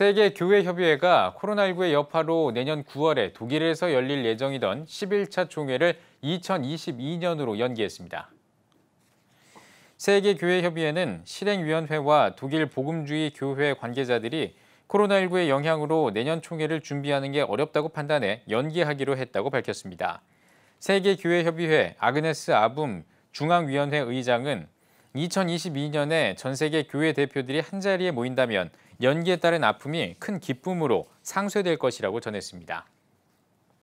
세계 교회 협의회가 코로나19의 여파로 내년 9월에 독일에서 열릴 예정이던 11차 총회를 2022년으로 연기했습니다. 세계 교회 협의회는 실행위원회와 독일 복음주의 교회 관계자들이 코로나19의 영향으로 내년 총회를 준비하는 게 어렵다고 판단해 연기하기로 했다고 밝혔습니다. 세계 교회 협의회 아그네스 아붐 중앙위원회 의장은 2022년에 전 세계 교회 대표들이 한자리에 모인다면 연기에 따른 아픔이 큰 기쁨으로 상쇄될 것이라고 전했습니다.